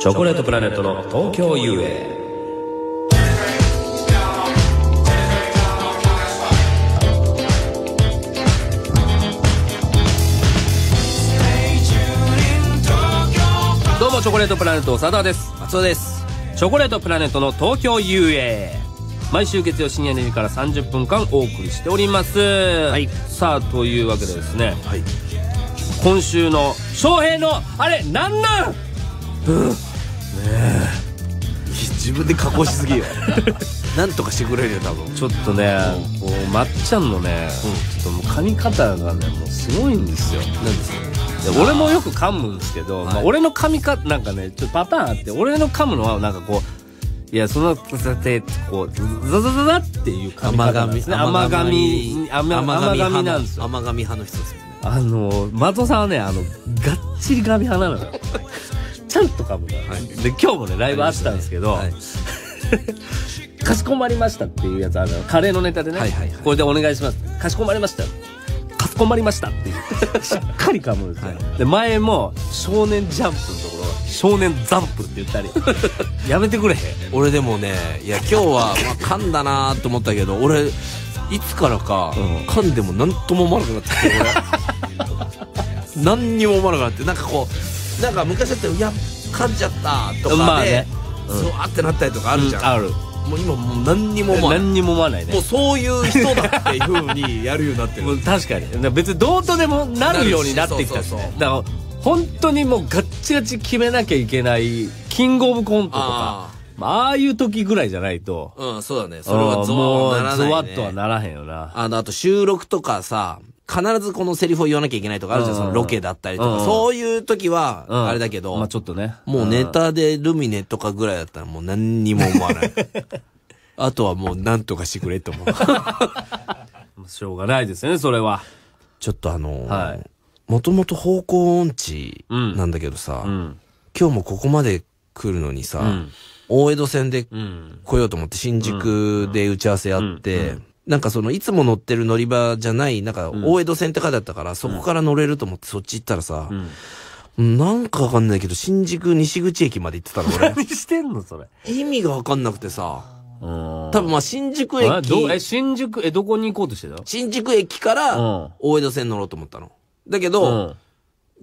チョコレートプラネットの東京遊泳どうもチョコレートプラネット佐田です松尾ですチョコレートプラネットの東京遊泳毎週月曜深夜2時から30分間お送りしております、はい、さあというわけでですね、はい、今週の翔平のあれなんなんねえ自分で加工しすぎよ なんとかしてくれるよ多分ちょっとね、こうまっちゃんのね、うん、ちょっともう噛み方がねもうすごいんですよなんですか俺もよく噛むんですけど、はい、まあ、俺の噛み方なんかねちょっとパターンあって俺の噛むのはなんかこういやそのさてこうザザザザっていう噛み方ですね甘噛み甘噛みなんですよ甘噛み派の人ですよねあの松尾さんはねあのがっちり噛み派なのよちゃんとかもね、はい、で今日もねライブあったんですけど、はい、かしこまりましたっていうやつあのカレーのネタでね、はいはいはい、これでお願いしますかしこまりましたかしこまりましたっていう しっかり噛むんですよ、はい、で前も少年ジャンプのところ少年ザンプって言ったり やめてくれへん俺でもねいや今日はまあ噛んだなと思ったけど俺いつからか、うん、噛んでも何とも思わなくなってて何にも思わなくなってなんかこうなんか昔だったら「いや噛んじゃった」とかで、まあねうん、そうあってなったりとかあるじゃん、うん、あるもう今もう何にも思わない何にも思わないねもうそういう人だっていうふうにやるようになってる 確かに別にどうとでもなるようになってきたし、ね、だから本当にもうガッチガチ決めなきゃいけないキングオブコントとかああいう時ぐらいじゃないと。うん、そうだね。それはゾワッとはならへんよな。あの、あと収録とかさ、必ずこのセリフを言わなきゃいけないとかあるじゃん、そのロケだったりとか、そういう時は、あれだけど、まあちょっとね。もうネタでルミネとかぐらいだったらもう何にも思わない。あとはもう何とかしてくれと思う。しょうがないですね、それは。ちょっとあのもともと方向音痴なんだけどさ、今日もここまで来るのにさ、大江戸線で来ようと思って新宿で打ち合わせやって、なんかその、いつも乗ってる乗り場じゃない、なんか、大江戸線って書いてあったから、そこから乗れると思ってそっち行ったらさ、なんかわかんないけど、新宿西口駅まで行ってたの、俺。何してんの、それ。意味がわかんなくてさ。多分まあ新宿駅。え、新宿、え、どこに行こうとしてた新宿駅から、大江戸線乗ろうと思ったの。だけど、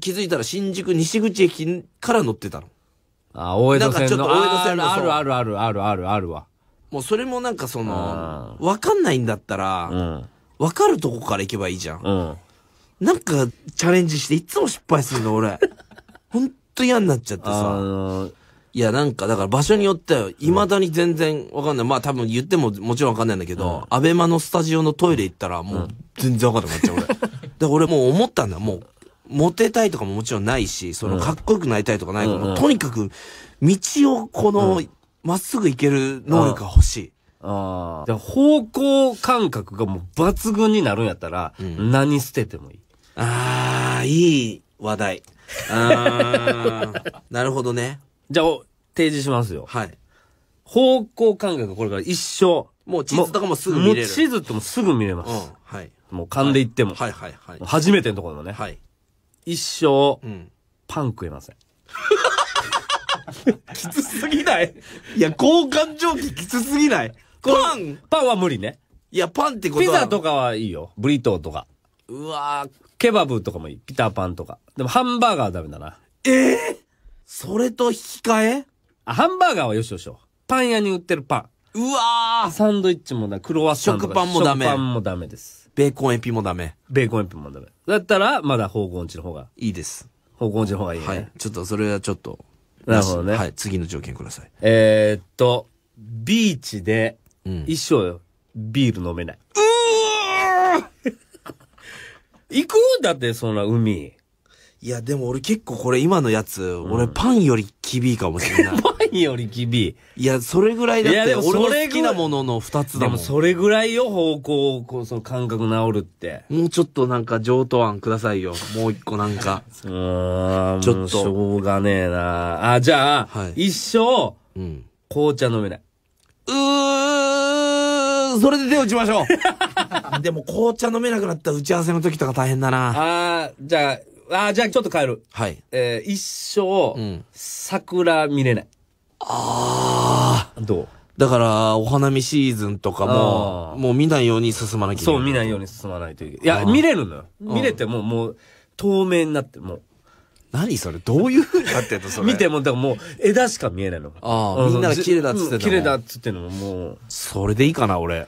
気づいたら新宿西口駅から乗ってたの。あ、大江戸線の。なんかちょっと大江戸線の。あるあるあるあるあるあるあるわ。もうそれもなんかその、わかんないんだったら、わかるとこから行けばいいじゃん。なんかチャレンジしていつも失敗するの俺。ほんと嫌になっちゃってさ。いやなんかだから場所によっては未だに全然わかんない。まあ多分言ってももちろんわかんないんだけど、アベマのスタジオのトイレ行ったらもう全然わかんなくなっちゃう俺。で 俺もう思ったんだ。もうモテたいとかももちろんないし、そのかっこよくなりたいとかないから、うん、とにかく道をこの、うん、まっすぐ行ける能力が欲しい。ああ。方向感覚がもう抜群になるんやったら、何捨ててもいい。ああ、いい話題。ああ。なるほどね。じゃあ、提示しますよ。はい。方向感覚、これから一生。もう地図とかもすぐ見れる。もう地図ってもすぐ見れます。うん、はい。もう勘でいっても。はい、はい、はい。初めてのところもね。はい。一生、うん、パン食えません。きつすぎないいや、交換蒸気きつすぎないパンパンは無理ね。いや、パンってことピザとかはいいよ。ブリトーとか。うわケバブとかもいい。ピターパンとか。でもハンバーガーはダメだな。ええー、それと引き換えあ、ハンバーガーはよしよしよ。パン屋に売ってるパン。うわサンドイッチもメ。クロワッサンとか。食パンもダメ。食パンもダメです。ベーコンエピもダメ。ベーコンエピもダメ。だったら、まだ方向音痴の方が。いいです。方向音痴の方がいい、ね、はい。ちょっと、それはちょっと。なるほどね。はい。次の条件ください。えー、っと、ビーチで、うん一生ビール飲めない。行くだって、そんな海。いや、でも俺結構これ今のやつ、俺パンより厳いかもしれない。いよ、力ビいや、それぐらいだっいやて、でも俺のそれ好きなものの二つだでもそれぐらいよ、方向こう、その感覚治るって。もうちょっとなんか上等案くださいよ。もう一個なんか。うーん。ちょっとしょうがねえなあ、じゃあ、はい一生、うん。紅茶飲めない。うー、それで手を打ちましょう。でも紅茶飲めなくなったら打ち合わせの時とか大変だな。ああ、じゃあ、ああ、じゃあちょっと変える。はい。えー一生、うん桜見れない。ああ。どうだから、お花見シーズンとかも、もう見ないように進まなきゃいけない。そう、見ないように進まないといけない。いや、見れるのよ。見れても、もう、透明になって、もう。何それどういう風になってんのそれ。見ても、だからもう枝しか見えないの。ああ、みんなが綺麗だっつってんの。綺麗だっつってんのももう。それでいいかな、俺。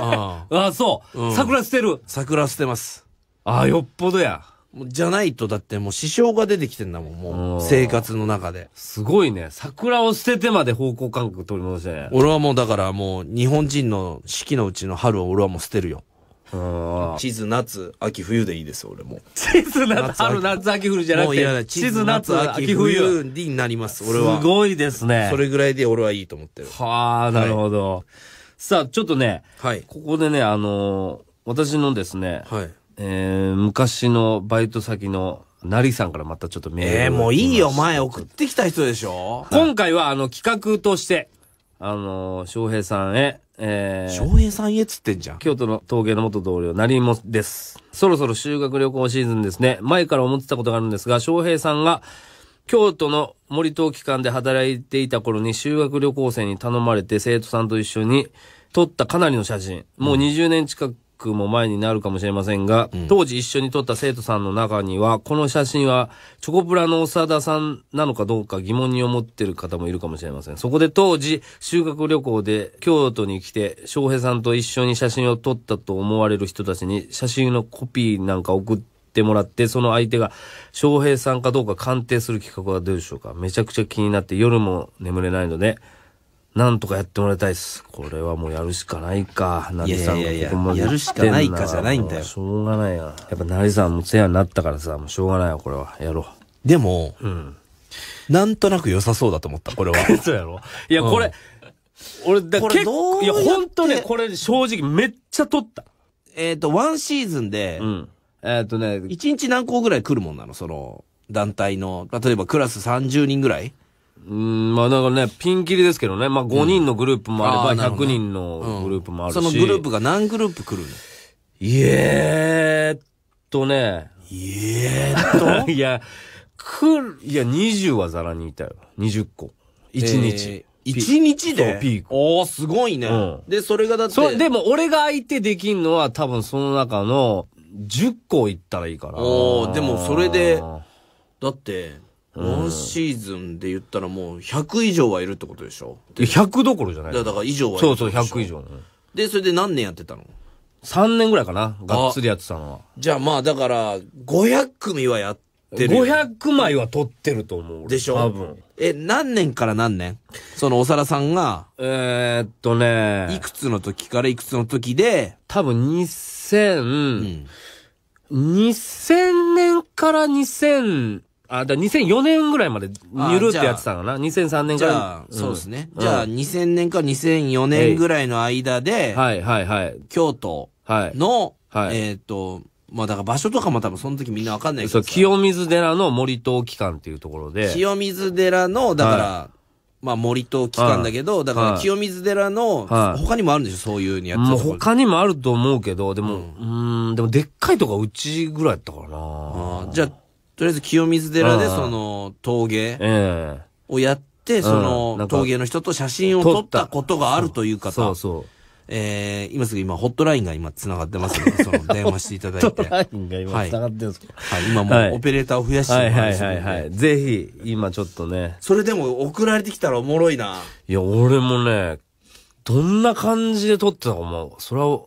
ああ、そう、桜捨てる。桜捨てます。ああ、よっぽどや。じゃないとだってもう支障が出てきてんだもん、もう生活の中で。すごいね。桜を捨ててまで方向感覚取り戻して俺はもうだからもう日本人の四季のうちの春を俺はもう捨てるよ。地図、夏、秋、冬でいいです、俺も。地図、夏、春、夏、秋、冬じゃなくて。もういや地図、夏、秋、冬になります、俺は。すごいですね。それぐらいで俺はいいと思ってる。はあ、なるほど。はい、さあ、ちょっとね、はい、ここでね、あのー、私のですね、はい、えー、昔のバイト先のなりさんからまたちょっとメールえー、もういいよ、前送ってきた人でしょ今回はあの企画として、あのー、翔平さんへ、えー、翔平さんへっつってんじゃん。京都の陶芸の元同僚、なりもです。そろそろ修学旅行シーズンですね。前から思ってたことがあるんですが、翔平さんが、京都の森陶器館で働いていた頃に修学旅行生に頼まれて生徒さんと一緒に撮ったかなりの写真。もう20年近くクも前になるかもしれませんが、うん、当時一緒に撮った生徒さんの中には、この写真はチョコプラの長田さんなのかどうか疑問に思ってる方もいるかもしれません。そこで当時、修学旅行で京都に来て、翔平さんと一緒に写真を撮ったと思われる人たちに、写真のコピーなんか送って、ってもらって、その相手が翔平さんかどうか鑑定する企画はどうでしょうかめちゃくちゃ気になって夜も眠れないので、なんとかやってもらいたいです。これはもうやるしかないか。なりさんがここまでやるしかないかじゃないんだよ。しょうがないや。やっぱなりさんも世話になったからさ、もうしょうがないよ、これは。やろう。でも、うん。なんとなく良さそうだと思った、これは。そうやろいや、これ、うん、俺、だ結構、いや、ほんとね、これ正直めっちゃ撮った。えっ、ー、と、ワンシーズンで、うん、えっ、ー、とね、1日何校ぐらい来るもんなのその、団体の、例えばクラス30人ぐらいうん、まあだからね、ピンキリですけどね。まあ5人のグループもあれば、100人のグループもあるし、うんるねうん、そのグループが何グループ来るのいえーっとね。いえーっと いや、来る、いや、20はザラにいたよ。20個。1日。えー一日でピーク。おー、すごいね、うん。で、それがだって。そでも、俺が相手できんのは多分その中の10個行ったらいいから。おー、でもそれで、だって、ワンシーズンで言ったらもう100以上はいるってことでしょ100どころじゃないだから以上はいるそうそう、100以上、ね。で、それで何年やってたの ?3 年ぐらいかな、がっつりやってたのは。じゃあまあだから、500組はやってる。500枚は取ってると思う。でしょ多分。え、何年から何年そのおさらさんが。えーっとね。いくつの時からいくつの時で。多分2000、うん、2000年から2000、あ、だ2004年ぐらいまで、ゆるってやってたのな。2003年から。じゃあ、うん、そうですね。じゃあ、2000年か2004年ぐらいの間で、はいはいはい。京都の、はい、えっ、ー、と、まあだから場所とかも多分その時みんなわかんないけど。そう、清水寺の森党機関っていうところで。清水寺の、だから、はい、まあ森党機関だけど、だから清水寺の、はい、他にもあるんでしょ、そういうにやってた他にもあると思うけど、でも、うん、うんでもでっかいとこはうちぐらいやったからな。じゃあ、とりあえず清水寺でその陶芸をやって、その陶芸の人と写真を撮ったことがあるという方。そうそう。えー、今すぐ今、ホットラインが今繋がってますので、その電話していただいて。ホットラインが今繋がってるんですか、はい、はい、今もうオペレーターを増やしてる、はい、はいはいはいはい。ぜひ、今ちょっとね。それでも送られてきたらおもろいな。いや、俺もね、どんな感じで撮ってたかも、それは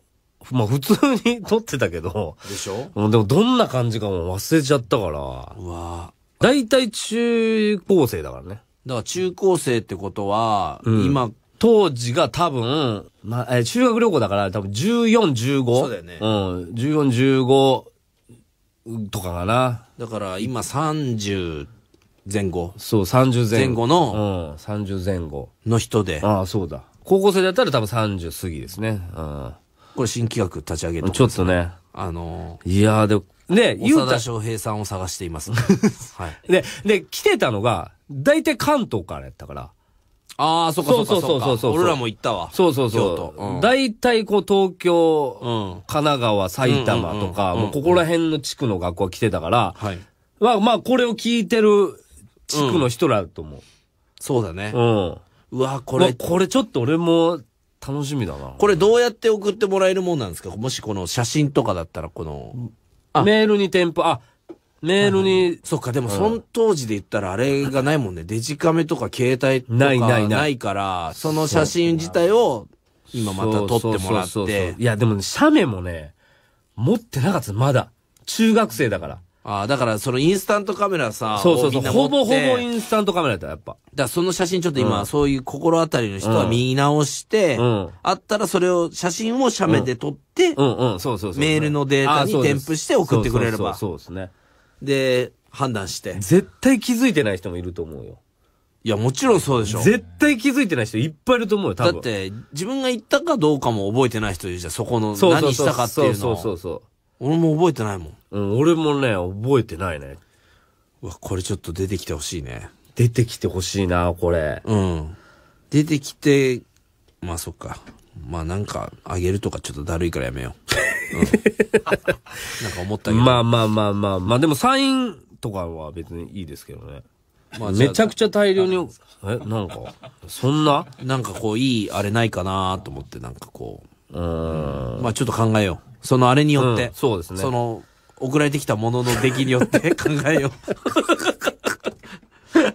まあ普通に撮ってたけど。でしょでもどんな感じかも忘れちゃったから。うわ大体中高生だからね。だから中高生ってことは、うん、今、当時が多分、まあ、えー、中学旅行だから多分14、15。そうだよね。うん。14、15とかかな。だから今30前後。そう、30前後。前後の。うん、30前後。の人で。ああ、そうだ。高校生だったら多分30過ぎですね。うん。これ新企画立ち上げと、ね、ちょっとね。あのー、いやーでね、ゆうた。翔平さんを探しています、はい。で、で、来てたのが、大体関東からやったから。ああ、そっかそっかそうそうそうそう。俺らも行ったわ。そうそうそう。大体、たいこう東京、うん、神奈川、埼玉とか、もうここら辺の地区の学校来てたから、はい、まあ、まあ、これを聞いてる地区の人らと思う。うん、そうだね。うん。うわ、これ。これちょっと俺も楽しみだな。これどうやって送ってもらえるもんなんですかもしこの写真とかだったらこの。メールに添付、あ、メールに。そっか、でもその当時で言ったらあれがないもんね。デジカメとか携帯とかないないないから、その写真自体を今また撮ってもらって。いや、でもね、写メもね、持ってなかったまだ。中学生だから。ああ、だからそのインスタントカメラさ、そうそうそう、ほぼほぼインスタントカメラだ、やっぱ。だその写真ちょっと今、うん、そういう心当たりの人は見直して、うん、あったらそれを、写真を写メで撮って、うん、うん、うん、そうそうそう、メールのデータに添付して送ってくれれば。そうですね。で、判断して。絶対気づいてない人もいると思うよ。いや、もちろんそうでしょ。絶対気づいてない人いっぱいいると思うよ、多分。だって、自分が行ったかどうかも覚えてない人いるじゃん、そこの、何したかっていうのそうそうそうそう。俺も覚えてないもん。うん、俺もね、覚えてないね。うわ、これちょっと出てきてほしいね。出てきてほしいな、これ。うん。出てきて、まあそっか。まあなんか、あげるとかちょっとだるいからやめよう。うん、なんか思ったけど。まあまあまあまあまあ、でもサインとかは別にいいですけどね。まあ、めちゃくちゃ大量に、え、なんか、そんななんかこう、いいあれないかなと思って、なんかこう。うん。まあちょっと考えよう。そのあれによって、うんそうですねその送られてきたものの出来によって 考えよう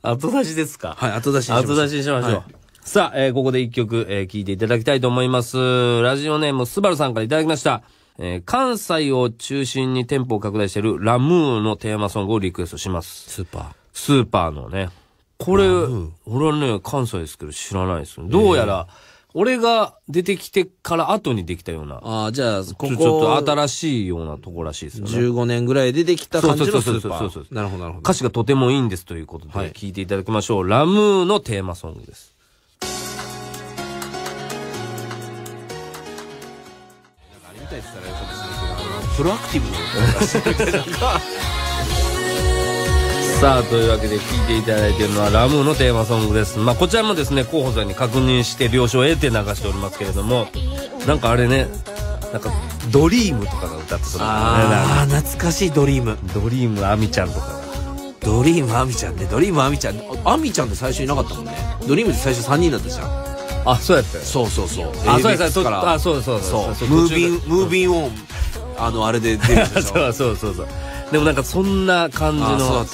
後出しですかはい後出しにしましょ後出しにしましょう。はいさあ、えーここで一曲、えーいていただきたいと思います。ラジオネーム、スバルさんからいただきました。えー関西を中心に店舗を拡大しているラムーのテーマソングをリクエストします。スーパー。スーパーのね。これ、俺はね、関西ですけど知らないですどうやら、俺が出てきてから後にできたような、ああ、じゃあ、ここ、ちょっと新しいようなとこらしいですよね。15年ぐらい出てきた感じのスーパー。そうそうそうそうなるほど、なるほど。歌詞がとてもいいんですということで、聞いていただきましょう。はい、ラムーのテーマソングです。なんかあれみたいかプロアクティブ さあというわけで聴いていただいているのはラムーのテーマソングです、まあ、こちらもですね候補さんに確認して了承を得て流しておりますけれどもなんかあれねなんか「ドリームとかが歌ってそうだねああ懐かしい「ドリームドリームあみちゃんとかドリームあみちゃんねドリームあみちゃんあみちゃんって最初いなかったもんねドリームって最初3人だったじゃんあそうやったそうそうそうあそうやったあ そうそうそうそうムービンムービンオンあのあれで出るでしょそうそうそうそうでもなんかそんな感じの、ね、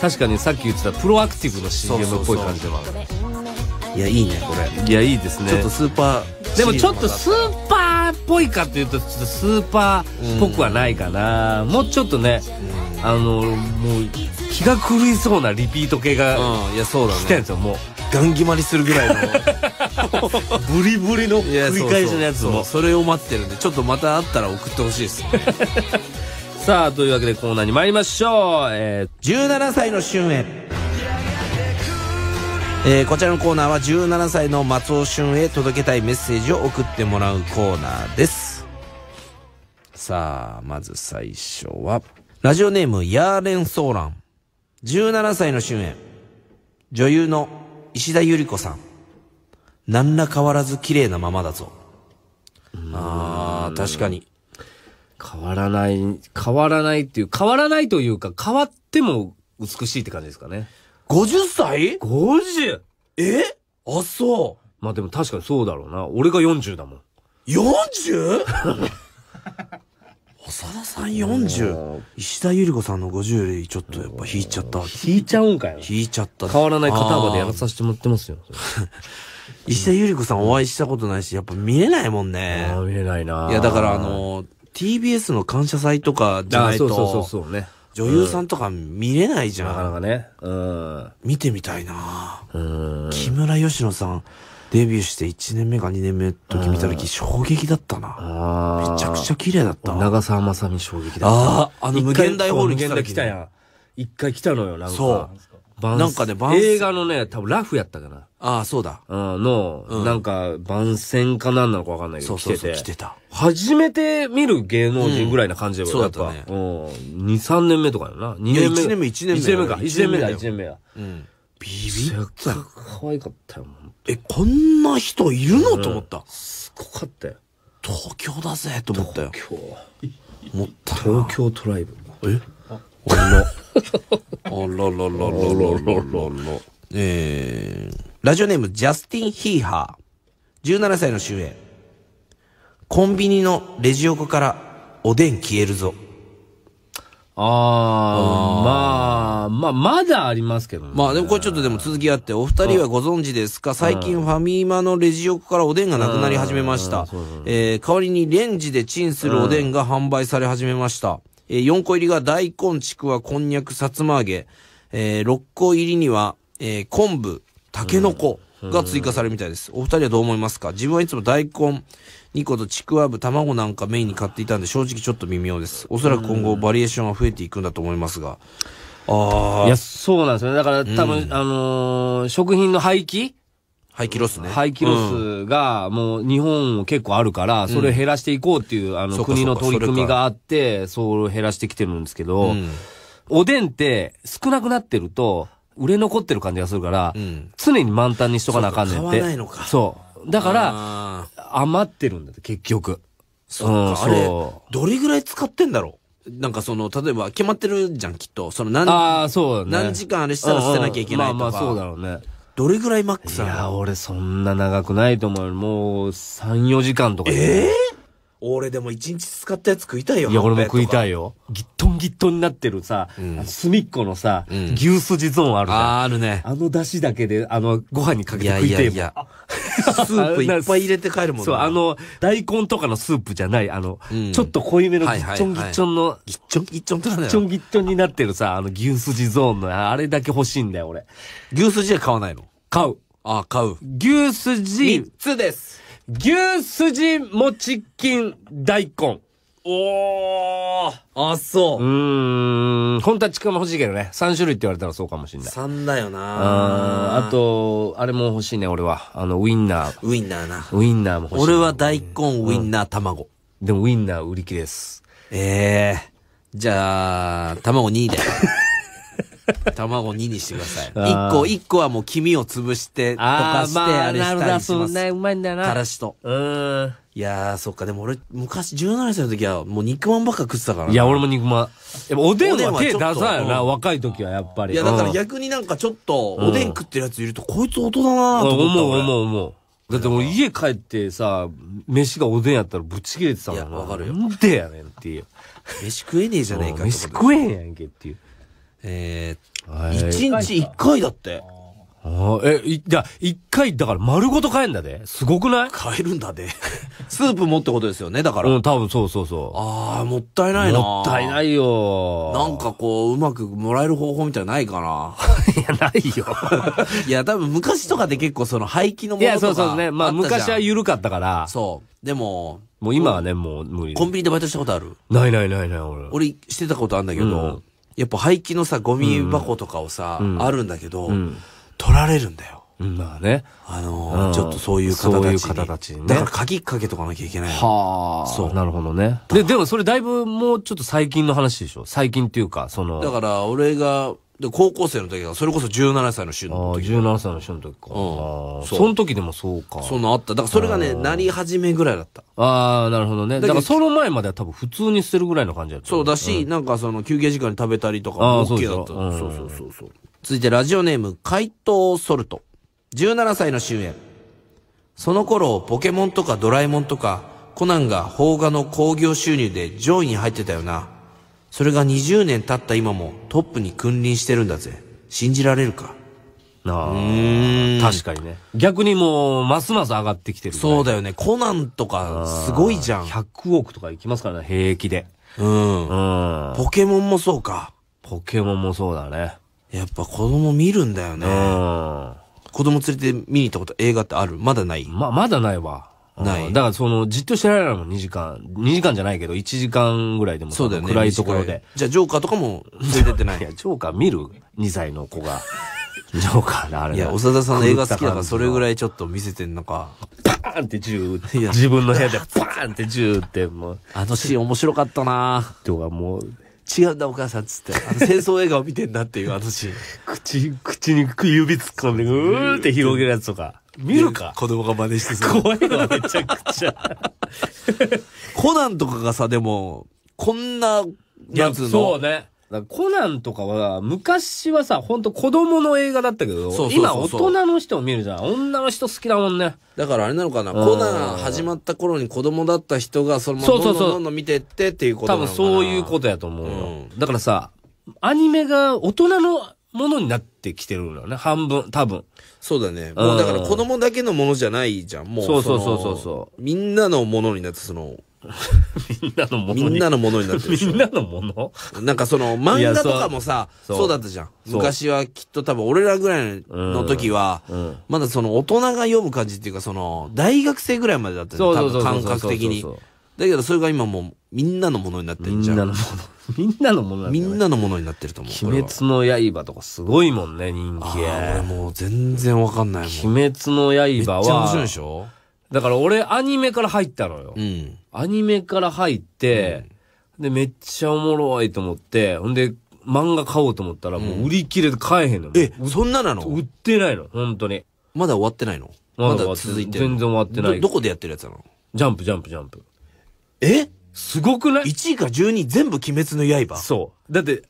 確かにさっき言ってたプロアクティブの CM っぽい感じはあるいやいいねこれいやいいですねちょっとスーパーでもちょっとスーパーっぽいかっていうとちょっとスーパーっぽくはないかな、うもうちょっとね、あのもう気が狂いそうなリピート系が、うん、いやそうだね来たんですよもうガン決まりするぐらいの ブリブリの繰り返しのやつもそれを待ってるんでちょっとまた会ったら送ってほしいですさあ、というわけでコーナーに参りましょう。えー、17歳の春へ。えー、こちらのコーナーは17歳の松尾春へ届けたいメッセージを送ってもらうコーナーです。さあ、まず最初は、ラジオネーム、ヤーレン・ソーラン。17歳の春へ。女優の石田ゆり子さん。何ら変わらず綺麗なままだぞ。ああ、確かに。変わらない、変わらないっていう、変わらないというか、変わっても美しいって感じですかね。50歳 ?50! えあ、そう。まあでも確かにそうだろうな。俺が40だもん。40? 長田さん 40? 石田ゆり子さんの50よりちょっとやっぱ引いちゃった。引いちゃうんかよ。引いちゃった。変わらない方までやらさせてもらってますよ。石田ゆり子さんお会いしたことないし、やっぱ見れないもんね。見れないないや、だからあのー、TBS の感謝祭とかじゃないと、そうそうそうね。女優さんとか見れないじゃん。なかなかね。うん。見てみたいなうん。木村佳乃さん、デビューして1年目か2年目の時見た時衝撃だったな。めちゃくちゃ綺麗だった。長澤まさみ衝撃だった。ああ、あの無限大ホールに来た一回来たやん。一回来たのよ、なんか。そう。なんかね、映画のね、多分ラフやったかな。ああ、そうだ。うん、の、んなんか、番宣かなんなのかわかんないけそど、う来そうてそう、て。来てた。初めて見る芸能人ぐらいな感じだよ、うやっぱ。そうだったうん。2、3年目とかよな。2年目。一年目1年目か。一年年目だ1一年目だ。うん。ビビめっちゃ可愛かったよ、もうえ、こんな人いるのと思った。すごかったよ。東京だぜと思ったよ。今日思ったな。東京トライブ。えあら。あららららららら。えー、ラジオネーム、ジャスティン・ヒーハー。17歳の終焉。コンビニのレジ横からおでん消えるぞ。ああ、まあ、まあ、まだありますけどね。まあ、でもこれちょっとでも続きあって、お二人はご存知ですか最近ファミマのレジ横からおでんがなくなり始めました。えー、代わりにレンジでチンするおでんが販売され始めました。えー、4個入りが大根、ちくわ、こんにゃく、さつま揚げ、えー、6個入りには、えー、昆布、たけのこが追加されるみたいです。お二人はどう思いますか自分はいつも大根2個とちくわぶ、卵なんかメインに買っていたんで正直ちょっと微妙です。おそらく今後バリエーションは増えていくんだと思いますが。ああ。いや、そうなんですよね。だから多分、うん、あのー、食品の廃棄排気ロスね。排気ロスが、もう日本も結構あるから、それを減らしていこうっていう、あの、国の取り組みがあって、それを減らしてきてるんですけど、おでんって少なくなってると、売れ残ってる感じがするから、常に満タンにしとかなあかんねんって。そうないのか。そう。だから、余ってるんだって、結局。そうか、あれ、どれぐらい使ってんだろうなんかその、例えば決まってるじゃん、きっと。その何、ああ、そうだね。何時間あれしたら捨てなきゃいけないとか。まあまあそうだろうね。どれぐらいマックスいのや、俺そんな長くないと思うよ。もう、3、4時間とか。ええ俺でも一日使ったやつ食いたいよ。いや、俺も食いたいよ。ギットンギットンになってるさ、うん、隅っこのさ、うん、牛すじゾーンあるじゃん。ああるね。あの出汁だけで、あの、ご飯にかけて食いたいもん。いやいやいやスープいっぱい入れて帰るもんね。そう、あの、大根とかのスープじゃない、あの、うん、ちょっと濃いめのギッチョンギッチョンの、ギッチョンギッチョンってなんだよ。ギッチョンギッチョンになってるさ、あの牛すじゾーンの、あれだけ欲しいんだよ、俺。牛すじは買わないの買う。ああ、買う。牛すじ。3つです。牛すじきん大根。おーあ、そう。うーん。本当はちくわも欲しいけどね。3種類って言われたらそうかもしれない。3だよなああと、あれも欲しいね、俺は。あの、ウインナー。ウインナーな。ウインナーも欲しい、俺は大根、ウインナー、卵。でもウインナー売り切れです。ええー。じゃあ、卵2位だよ。卵2にしてください。1個、1個はもう黄身を潰して、溶かして、あれしたりします。うまいんだな。からしと。うん。いやー、そっか。でも俺、昔17歳の時は、もう肉まんばっか食ってたからな。いや、俺も肉まん。やっぱおでんは手出さないよな、うん若い時はやっぱり。いや、だから逆になんかちょっと、おでん食ってるやついると、こいつ大人だなと思った思う思う思う。だって俺家帰ってさ、飯がおでんやったらぶち切れてたもんいやわかるよなんでやねんっていう。飯食えねえじゃねえかって飯食えへんやんけっていう。えー、一日一回だって。ああ、え、い、じゃ一回、だから丸ごと買えんだで。すごくない買えるんだで。スープもってことですよね、だから。うん、多分そうそうそう。ああ、もったいないな。もったいないよ。なんかこう、うまくもらえる方法みたいないかな。いや、ないよ。いや、多分昔とかで結構その廃棄のものとか。いや、そうそうね。まあ昔は緩かったから。そう。でも、もう今はね、もう無理。コンビニでバイトしたことあるないないないない、俺。俺してたことあるんだけど、うんやっぱ廃棄のさ、ゴミ箱とかをさ、うんあるんだけど、うん取られるんだよ。まあね。あのーうんちょっとそういうたち。そういう形にねだから鍵かけとかなきゃいけない。はあ。そうなるほどね。で、でもそれだいぶもうちょっと最近の話でしょ最近っていうか、その。だから俺がで、高校生の時が、それこそ17歳の週の時。あ、あ、17歳の週の時か。ああそその時でもそうか。そのあった。だからそれがね、なり始めぐらいだった。ああ、なるほどね。だからその前までは多分普通に捨てるぐらいの感じだった。そうだし、なんかその休憩時間に食べたりとかもそう OK だった。うんそうそうそうそう。続いてラジオネーム、怪盗ソルト。17歳の終焉。その頃、ポケモンとかドラえもんとか、コナンが邦画の興行収入で上位に入ってたよな。それが20年経った今もトップに君臨してるんだぜ。信じられるかああ。確かにね。逆にもう、ますます上がってきてる。そうだよね。コナンとか、すごいじゃん。100億とかいきますからね、平気で。うん。うん。ポケモンもそうか。ポケモンもそうだね。やっぱ子供見るんだよね。うん。子供連れて見に行ったこと映画ってあるまだないま、まだないわ。ない。だからその、じっとしてられないもん、2時間。2時間じゃないけど、1時間ぐらいでも。そうだよね。暗いところで。じゃあ、ジョーカーとかも連れてってない いや、ジョーカー見る ?2 歳の子が。ジョーカーのあれいや、長田さんの映画好きだから、それぐらいちょっと見せてんのか。バーンって銃撃って、自分の部屋でバーンって銃撃って、もう。あのシーン面白かったなとか、もう、違うんだお母さんっつって、あの戦争映画を見てんだっていうあのシーン。口、口に指突っ込んで、うーって広げるやつとか。見るか子供が真似してさ。怖いわ、めちゃくちゃ。コナンとかがさ、でも、こんな、やつの。そうね。コナンとかは、昔はさ、ほんと子供の映画だったけど、今大人の人を見るじゃん。女の人好きだもんね。だからあれなのかな、コナン始まった頃に子供だった人が、そのままどんどんどんどん見てってっていうことなのかな多分そういうことやと思うよ、うん、だからさ、アニメが大人のものになってきてるのよね、半分、多分。そうだね。もうだから子供だけのものじゃないじゃん、もう。そうそうそうそうそう。みんなのものになって、その、みんなのものみんなのものになってるみんなのものなんかその漫画とかもさ、そうだったじゃん。昔はきっと多分俺らぐらいの時は、うん、まだその大人が読む感じっていうか、その大学生ぐらいまでだったじゃん、多分感覚的に。そうそうそうそうだけどそれが今もうみんなのものになってるじゃん。のもの。みんなのものなんだみんなのものになってると思う。鬼滅の刃とかすごいもんね、人気。あ俺もう全然わかんないもん。滅のめっち刃ゃ面白いでは、しょだから俺アニメから入ったのよう。ん。アニメから入って、で、めっちゃおもろいと思って、ほんで、漫画買おうと思ったら、もう売り切れて買えへんのよ。え、そんななの売ってないの、本当に。まだ終わってないのまだ終わって続いてる全然終わってないどどこでやってるやつなのジャンプ、ジャンプ、ジャンプ。えすごくない ?1 位から12位全部鬼滅の刃そう。だって、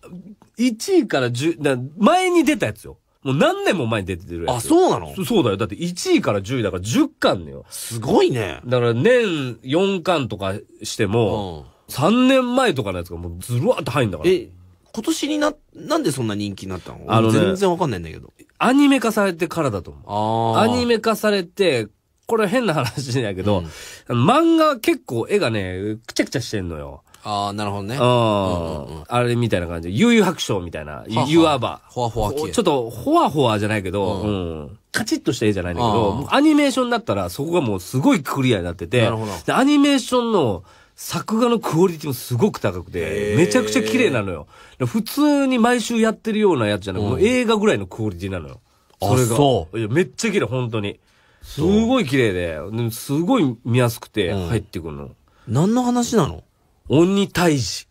1位から10、だ前に出たやつよ。もう何年も前に出てるやつ。あ、そうなのそうだよ。だって1位から10位だから10巻だよ。すごいね。だから年4巻とかしても、うん、3年前とかのやつがもうずるわって入るんだから。え、今年にな、なんでそんな人気になったのあの、ね、全然わかんないんだけど。アニメ化されてからだと思う。ああ。アニメ化されて、これ変な話だけど、うん、漫画結構絵がね、くちゃくちゃしてんのよ。ああ、なるほどね。うん。あれみたいな感じ悠々白書みたいな、いわば。ほわほわちょっと、ほわほわじゃないけど、うん。カチッとした絵じゃないんだけど、アニメーションだったらそこがもうすごいクリアになってて、なるほど。アニメーションの、作画のクオリティもすごく高くて、めちゃくちゃ綺麗なのよ。普通に毎週やってるようなやつじゃなくて、うん、映画ぐらいのクオリティなのよ。それが。そう。めっちゃ綺麗、本当に。すごい綺麗で、すごい見やすくて入ってくるの。何の話なの鬼退治。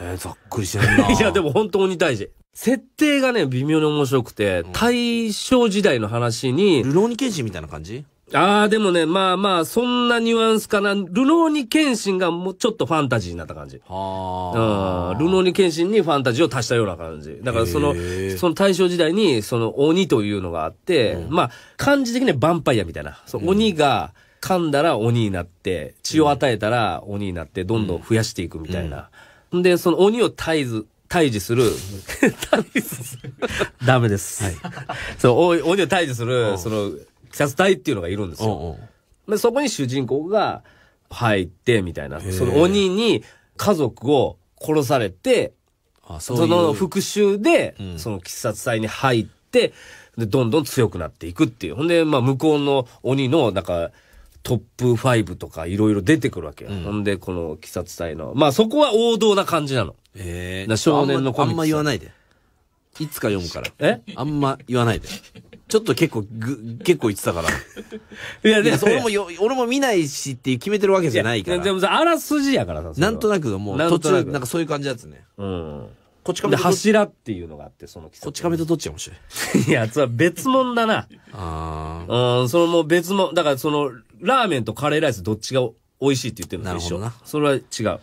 えー、ざっくりしてるな。いや、でも本当鬼退治。設定がね、微妙に面白くて、うん、大正時代の話に。ルローニケンシみたいな感じああ、でもね、まあまあ、そんなニュアンスかな。ルノーニケンシンがもうちょっとファンタジーになった感じ。はあ。ルノーニケンシンにファンタジーを足したような感じ。だからその、その大正時代に、その鬼というのがあって、うん、まあ、漢字的にはヴァンパイアみたいな。そ鬼が、噛んだら鬼になって、血を与えたら鬼になって、どんどん増やしていくみたいな。うんうん、で、その鬼を絶えず、退治する、退治する。ダメです。はい。そう、鬼を退治する、その、鬼殺隊っていうのがいるんですよ。でそこに主人公が入って、みたいな。その鬼に家族を殺されて、そううその復讐で、その鬼殺隊に入って、で、どんどん強くなっていくっていう。ほんで、まあ、向こうの鬼の、なんか、トップ5とかいろいろ出てくるわけよ。うん、ほんで、この鬼殺隊の。まあ、そこは王道な感じなの。ええ少年のコミックあんま言わないで。いつか読むから。えあんま言わないで。ちょっと結構ぐ、結構言ってたから。いや、でも俺もよ、俺も見ないしって決めてるわけじゃないから。でもさ、あらすじやからさ。なんとなくもう途中、なんかそういう感じやつね。うん。こっち亀と。柱っていうのがあって、そのこっち亀とどっちが面白いいや、そは別物だな。ああ。うん、そのもう別物。だからその、ラーメンとカレーライスどっちが美味しいって言ってるのと一緒。なるほどな。それは違う。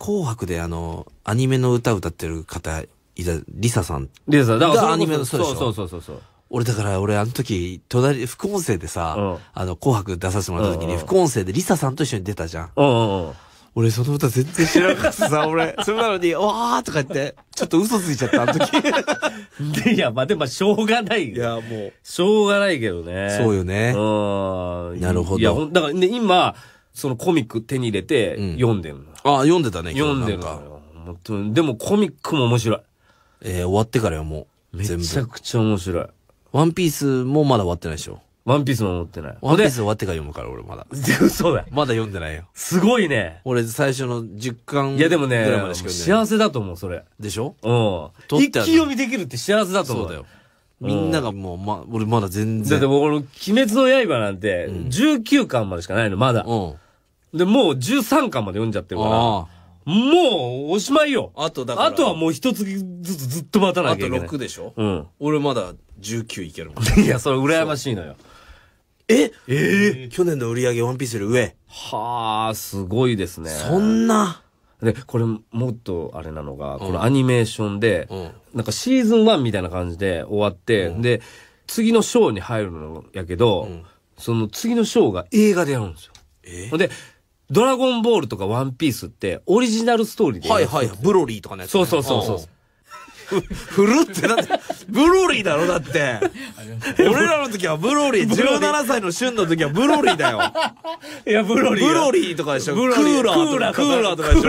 紅白であの、アニメの歌歌ってる方、いざ、リサさん。リサさん、だからアニメのそうそうそうそうそう。俺だから俺あの時、隣、副音声でさ、うんあの、紅白出させてもらった時に、副音声でリサさんと一緒に出たじゃん。うんうん。俺その歌全然知らなかったさ、俺、それなのに、わーとか言って、ちょっと嘘ついちゃった、あの時。いや、まあ、でも、しょうがない。いや、もう。しょうがないけどね。そうよねうん。なるほどいや、ほんだからね、今、そのコミック手に入れて、読んでるの。あ、読んでたね、今読日んでるのんよ。でも、コミックも面白い。えー終わってからよ、もう。めちゃくちゃ面白い。ワンピースもまだ終わってないでしょ。ワンピースも載ってない。ワンピース終わってから読むから、俺まだ。嘘だよ。まだ読んでないよ。すごいね。俺最初の10巻いやでもね、幸せだと思う、それ。でしょうん。一気読みできるって幸せだと思う。そうだよ。みんながもう、ま、俺まだ全然。だって僕の鬼滅の刃なんて、19巻までしかないの、まだ。うん。で、もう13巻まで読んじゃってるから。もう、おしまいよ。あとだから。あとはもう一つずつずっと待たなきゃいけない。あと6でしょうん。俺まだ19いけるもん。いや、それ羨ましいのよ。ええー、去年の売り上げワンピースより上。はあ、すごいですね。そんな。で、これもっとあれなのが、うん、このアニメーションで、うん、なんかシーズン1みたいな感じで終わって、うん、で、次のショーに入るのやけど、その次のショーが映画でやるんですよ。えー、で、ドラゴンボールとかワンピースってオリジナルストーリーで。はいはい。ブロリーとかね。そうそうそうそう。ふるってだって、ブロリーだろだって。俺らの時はブロリー、17歳の旬の時はブロリーだよ。いや、ブロリー。ブロリーとかでしょ。クーラーとか。クーラーとかでし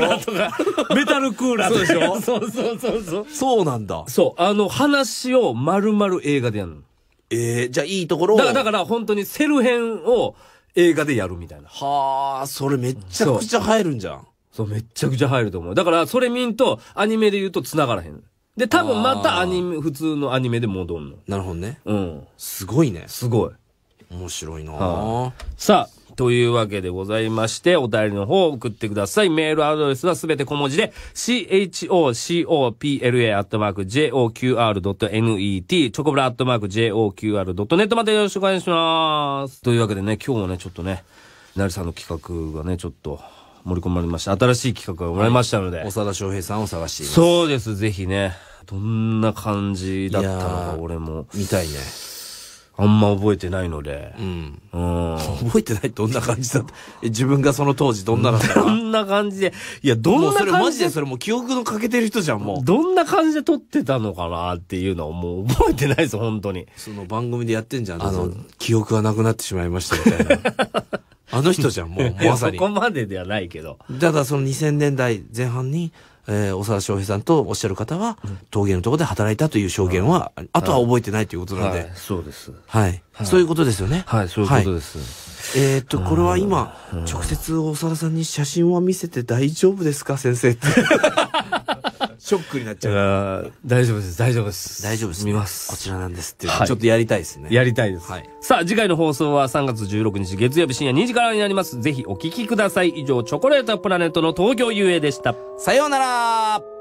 ょ。メタルクーラーとか。そうでしょ。そうそうそう。そうなんだ。そう。あの、話を丸々映画でやるの。ええじゃあいいところを。だから本当にセル編を、映画でやるみたいな。はあ、それめっちゃくちゃ入るんじゃん。そう、めっちゃくちゃ入ると思う。だから、それ見んと、アニメで言うと繋がらへん。で、多分またアニメ、普通のアニメで戻んの。なるほどね。うん。すごいね。すごい。面白いな、あ、さあ、というわけでございまして、お便りの方を送ってください。メールアドレスはすべて小文字で、chocola.joqr.net p、チョコブラ .joqr.net までよろしくお願いします。というわけでね、今日もね、ちょっとね、なりさんの企画がね、ちょっと、盛り込まれました。新しい企画が生まれましたので。長、はい、田翔平さんを探しています。そうです、ぜひね。どんな感じだったのか、俺も。見たいね。あんま覚えてないので。うん。うん。覚えてないどんな感じだった自分がその当時どんなのっどんな感じで。いや、どんな感じで。マジでそれもう記憶の欠けてる人じゃん、もう。どんな感じで撮ってたのかなっていうのはもう覚えてないです、本当に。その番組でやってんじゃん。あの、記憶がなくなってしまいましたみたいな。あの人じゃん、もう、まさに。そこまでではないけど。ただその2000年代前半に、えー、長田翔平さんとおっしゃる方は、陶芸のところで働いたという証言は、あとは覚えてないということなんで。そうです。はい。そういうことですよね。はい、そういうことです。えっと、これは今、直接長沢さんに写真は見せて大丈夫ですか、先生って。ショックになっちゃう。大丈夫です、大丈夫です。大丈夫です。見ます。こちらなんですっていう、はい、ちょっとやりたいですね。やりたいです。はい、さあ、次回の放送は3月16日月曜日深夜2時からになります。ぜひお聞きください。以上、チョコレートプラネットの東京遊泳でした。さようなら